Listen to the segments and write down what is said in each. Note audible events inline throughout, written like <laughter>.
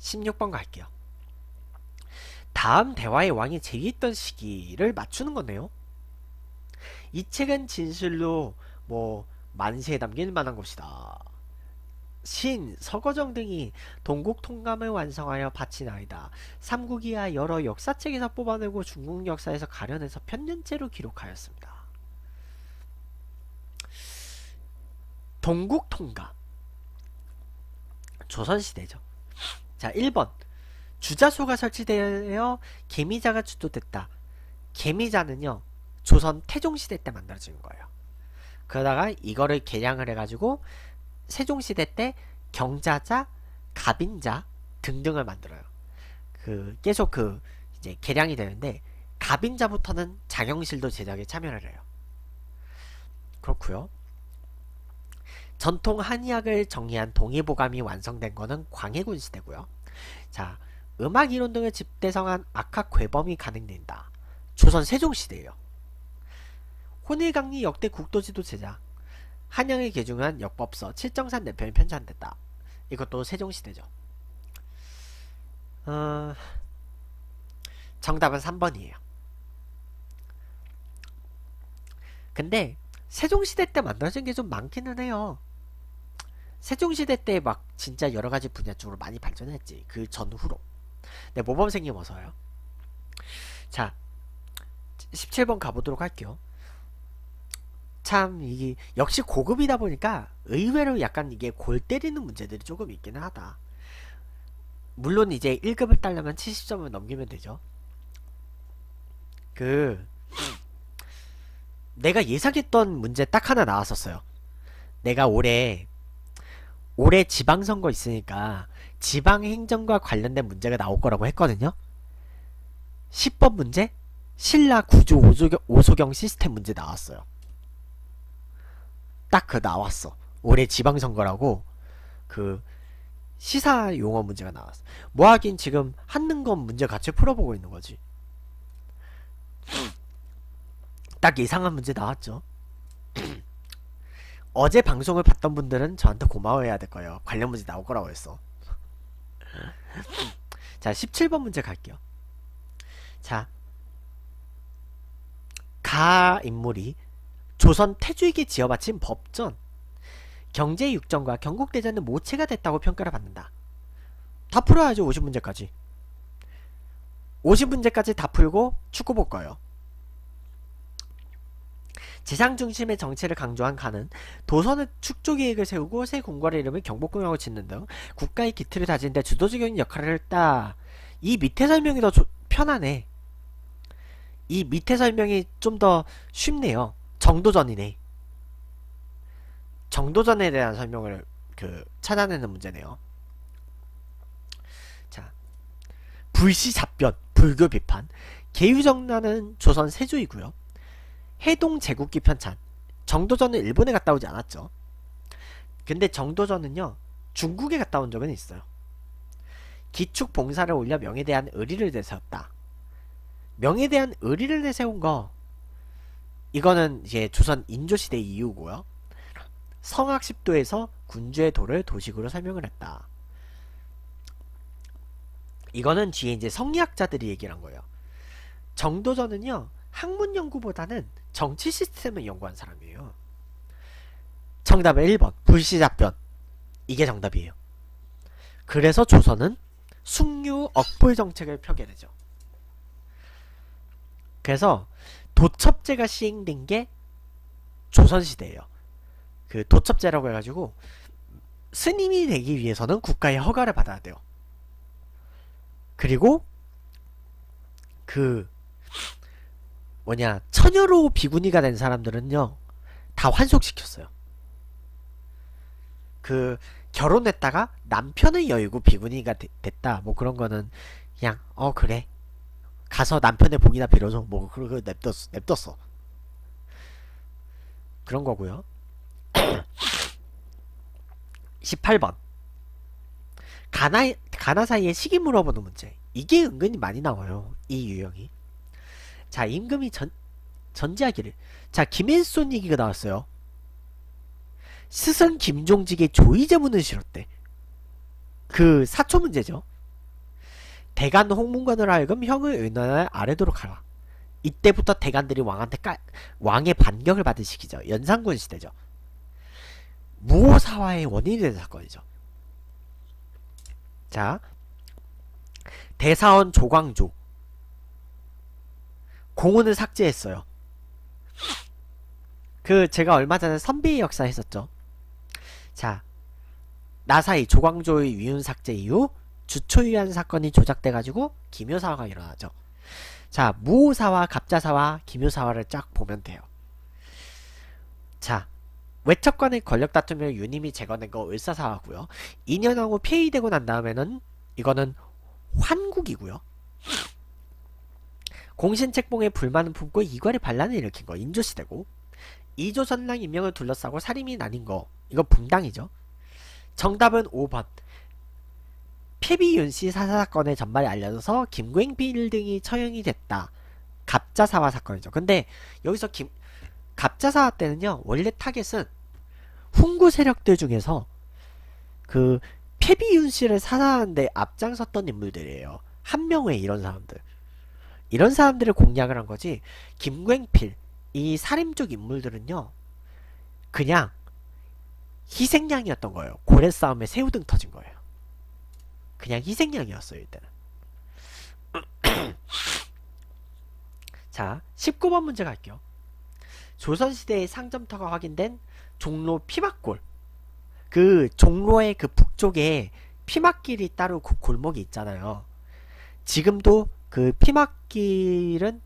16번 갈게요. 다음 대화의 왕이 제기했던 시기를 맞추는 건데요. 이 책은 진실로 뭐 만세에 담길 만한 것이다. 신, 서거정 등이 동국 통감을 완성하여 바친 아이다. 삼국이야 여러 역사책에서 뽑아내고 중국 역사에서 가려내서 편년째로 기록하였습니다. 동국 통감 조선시대죠. 자 1번 주자소가 설치되어 개미자가 주도됐다. 개미자는요 조선 태종시대 때 만들어진 거예요. 그러다가 이거를 개량을 해가지고 세종시대 때 경자자, 갑인자 등등을 만들어요. 그 계속 그 이제 개량이 되는데 갑인자부터는 장영실도 제작에 참여를 해요. 그렇구요 전통 한의학을 정의한 동의보감이 완성된 것은 광해군 시대고요. 자, 음악 이론 등을 집대성한 악학 괴범이 가능된다. 조선 세종시대예요. 혼일강리 역대 국도지도 제작 한양을 개중한 역법서 칠정산 내편이 편찬됐다. 이것도 세종시대죠. 어... 정답은 3번이에요. 근데 세종시대 때 만들어진 게 좀 많기는 해요. 세종시대 때 막 진짜 여러 가지 분야 쪽으로 많이 발전했지. 그 전후로. 네, 모범생님 어서요. 자, 17번 가보도록 할게요. 참, 이게, 역시 고급이다 보니까 의외로 약간 이게 골 때리는 문제들이 조금 있기는 하다. 물론 이제 1급을 딸려면 70점을 넘기면 되죠. 그, 내가 예상했던 문제 딱 하나 나왔었어요. 내가 올해 올해 지방선거 있으니까 지방행정과 관련된 문제가 나올 거라고 했거든요. 10번 문제? 신라 구조 오소경, 오소경 시스템 문제 나왔어요. 딱 그 나왔어. 올해 지방선거라고 그 시사 용어 문제가 나왔어. 뭐 하긴 지금 한능건 문제 같이 풀어보고 있는 거지. 딱 이상한 문제 나왔죠. 어제 방송을 봤던 분들은 저한테 고마워해야 될 거예요. 관련 문제 나올 거라고 했어. 자, 17번 문제 갈게요. 자, 가 인물이 조선 태주에게 지어받친 법전, 경제 육전과 경국대전은 모체가 됐다고 평가를 받는다. 다 풀어야죠, 50문제까지. 50문제까지 다 풀고 축구 볼 거예요. 지상 중심의 정체를 강조한 칸은 도선의 축조 계획을 세우고 새 공과를 이름을 경복궁이라고 짓는 등 국가의 기틀을 다지는 데 주도적인 역할을 했다. 이 밑에 설명이 더 조, 편하네. 이 밑에 설명이 좀 더 쉽네요. 정도전이네. 정도전에 대한 설명을 그 찾아내는 문제네요. 자, 불시 잡변, 불교 비판. 개유정란은 조선 세조이고요. 해동 제국기 편찬 정도전은 일본에 갔다 오지 않았죠. 근데 정도전은요 중국에 갔다 온 적은 있어요. 기축 봉사를 올려 명에 대한 의리를 내세웠다. 명에 대한 의리를 내세운 거 이거는 이제 조선 인조시대 이후고요. 성악십도에서 군주의 도를 도식으로 설명을 했다. 이거는 뒤에 이제 성리학자들이 얘기를 한 거예요. 정도전은요. 학문 연구보다는 정치 시스템을 연구한 사람이에요. 정답 1번 불시작변 이게 정답이에요. 그래서 조선은 숙류 억불 정책을 펴게 되죠. 그래서 도첩제가 시행된 게 조선시대예요. 그 도첩제라고 해가지고 스님이 되기 위해서는 국가의 허가를 받아야 돼요. 그리고 그 뭐냐 처녀로 비구니가 된 사람들은요 다 환속시켰어요. 그 결혼했다가 남편은 여의고 비구니가 되, 됐다 뭐 그런 거는 그냥 어 그래 가서 남편의 복이나 빌어줘 뭐 그러고 냅뒀어 냅뒀어 그런 거고요 18번 <coughs> 가나 가나 사이에 시기 물어보는 문제 이게 은근히 많이 나와요 이 유형이 자 임금이 전, 전제하기를 자 김일손 얘기가 나왔어요 스승 김종직의 조의제문을 실었대 그 사초 문제죠 대간 홍문관으 하여금 형을 은하에 아래도록 하라 이때부터 대간들이 왕한테 까, 왕의 반격을 받은 시기죠 연산군 시대죠 무호사화의 원인이 된 사건이죠 자 대사원 조광조 공훈을 삭제했어요. 그 제가 얼마 전에 선비의 역사 했었죠. 자, 나사이 조광조의 위운 삭제 이후 주초위한 사건이 조작돼가지고 기묘사화가 일어나죠. 자, 무오사와 갑자사와 기묘사화를 쫙 보면 돼요. 자, 외척 관의 권력 다툼을 유님이 제거낸 거 을사사화고요. 2년하고 폐위되고 난 다음에는 이거는 환국이고요. 공신책봉에 불만을 품고 이괄의 반란을 일으킨 거 인조시대고 이조 선랑 임명을 둘러싸고 살인이 나뉜 거 이거 붕당이죠 정답은 5번 피비윤씨 사사 사건의 전말이 알려져서 김구행 빌등이 처형이 됐다 갑자사화 사건이죠 근데 여기서 김 갑자사화 때는요 원래 타겟은 훈구 세력들 중에서 그 페비윤 씨를 사사하는데 앞장섰던 인물들이에요. 한 명의 이런 사람들. 이런 사람들을 공략을 한 거지 김광필 이 살인 쪽 인물들은요 그냥 희생양이었던 거예요 고래 싸움에 새우등 터진 거예요 그냥 희생양이었어요 일단은 <clears throat> 자 19번 문제 갈게요 조선시대의 상점터가 확인된 종로 피막골 그 종로의 그 북쪽에 피막길이 따로 그 골목이 있잖아요 지금도 그 피막길은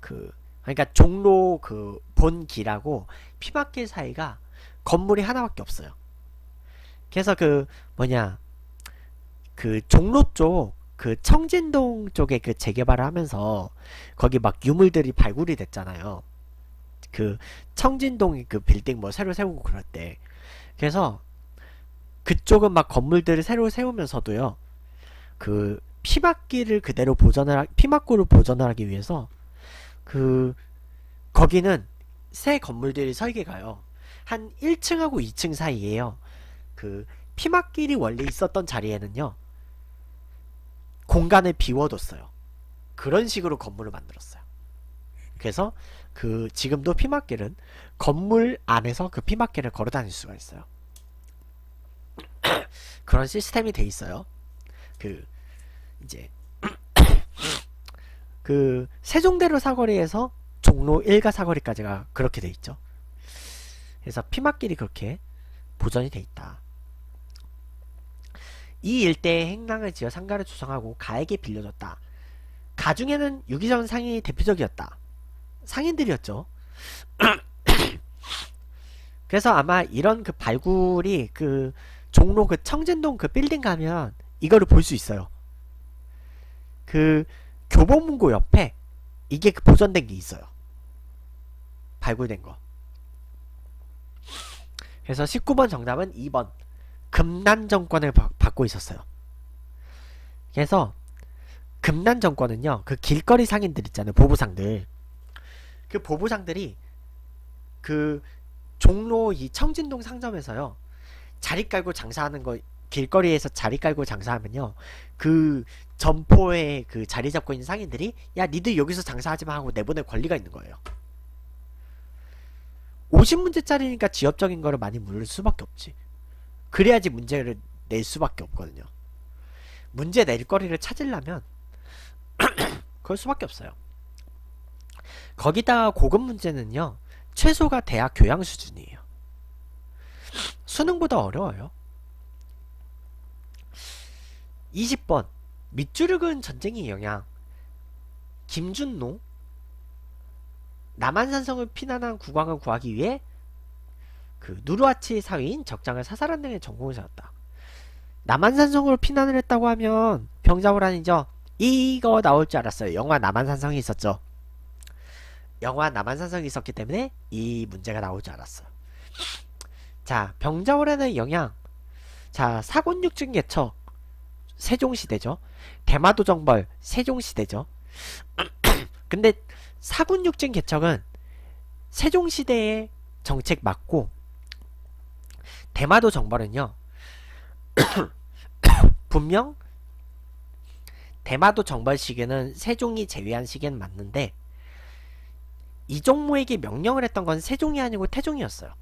그 그러니까 종로 그 본길하고 피막길 사이가 건물이 하나밖에 없어요. 그래서 그 뭐냐 그 종로 쪽 그 청진동 쪽에 그 재개발을 하면서 거기 막 유물들이 발굴이 됐잖아요. 그 청진동이 그 빌딩 뭐 새로 세우고 그럴 때 그래서 그쪽은 막 건물들을 새로 세우면서도요. 그 피막기를 그대로 보전을 피막구를 보전을하기 위해서 그 거기는 새 건물들이 설계가요. 한 1층하고 2층 사이에요. 그 피막길이 원래 있었던 자리에는요. 공간을 비워뒀어요. 그런 식으로 건물을 만들었어요. 그래서 그 지금도 피막길은 건물 안에서 그 피막길을 걸어 다닐 수가 있어요. <coughs> 그런 시스템이 돼 있어요. 그 이제 <clears throat> 그 세종대로 사거리에서 종로 1가 사거리까지가 그렇게 돼 있죠. 그래서 피막길이 그렇게 보전이 돼 있다. 이 일대에 행랑을 지어 상가를 조성하고 가에게 빌려줬다. 가 중에는 유기전 상이 대표적이었다. 상인들이었죠. <clears throat> 그래서 아마 이런 그 발굴이 그 종로 그 청진동 그 빌딩 가면 이거를 볼 수 있어요. 그 교보문고 옆에 이게 그 보존된 게 있어요. 발굴된 거. 그래서 19번 정답은 2번. 금난 정권을 바, 받고 있었어요. 그래서 금난 정권은요. 그 길거리 상인들 있잖아요. 보부상들. 그 보부상들이 그 종로 이 청진동 상점에서요. 자리 깔고 장사하는 거 길거리에서 자리 깔고 장사하면요. 그 점포에 그 자리 잡고 있는 상인들이 야 니들 여기서 장사하지 마 하고 내보낼 권리가 있는 거예요. 50문제짜리니까 지엽적인 거를 많이 물을 수밖에 없지. 그래야지 문제를 낼 수밖에 없거든요. 문제 낼 거리를 찾으려면 <clears throat> 그럴 수밖에 없어요. 거기다가 고급 문제는요. 최소가 대학 교양 수준이에요. 수능보다 어려워요. 20번 밑줄은 전쟁의 영향 김준노 남한산성을 피난한 국왕을 구하기 위해 그 누르아치 사위인 적장을 사살한 등의 전공을 세웠다. 남한산성으로 피난을 했다고 하면 병자호란이죠. 이거 나올 줄 알았어요. 영화 남한산성이 있었죠. 영화 남한산성이 있었기 때문에 이 문제가 나올 줄 알았어요. 자, 병자호란의 영향. 자, 사곤육증 개척. 세종시대죠. 대마도 정벌 세종시대죠. <clears throat> 근데 사군육진 개척은 세종시대의 정책 맞고 대마도 정벌은요. <clears throat> 분명 대마도 정벌 시기는 세종이 제외한 시기는 맞는데 이종무에게 명령을 했던 건 세종이 아니고 태종이었어요.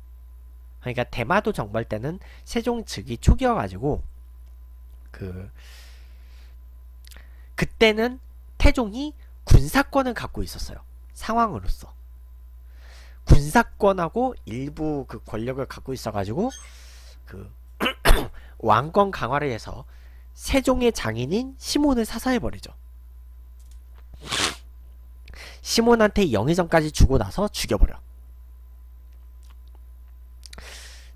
그러니까 대마도 정벌 때는 세종 즉위 초기여가지고 그 그때는 태종이 군사권을 갖고 있었어요. 상황으로서. 군사권하고 일부 그 권력을 갖고 있어가지고 그 <clears throat> 왕권 강화를 해서 세종의 장인인 시몬을 사살해버리죠. 시몬한테 영의정까지 주고 나서 죽여버려.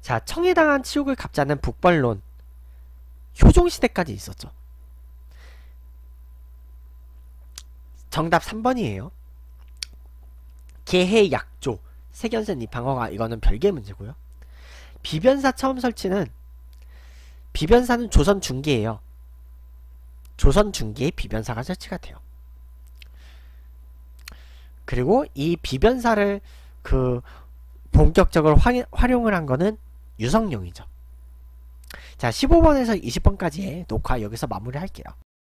자, 청해당한 치욕을 갚자는 북벌론 효종시대까지 있었죠. 정답 3번이에요. 개해 약조, 세견센 입항어가 이거는 별개 의 문제고요. 비변사 처음 설치는 비변사는 조선 중기에요 조선 중기에 비변사가 설치가 돼요. 그리고 이 비변사를 그 본격적으로 활용을 한 거는 유성룡이죠. 자 15번에서 20번까지의 녹화 여기서 마무리할게요.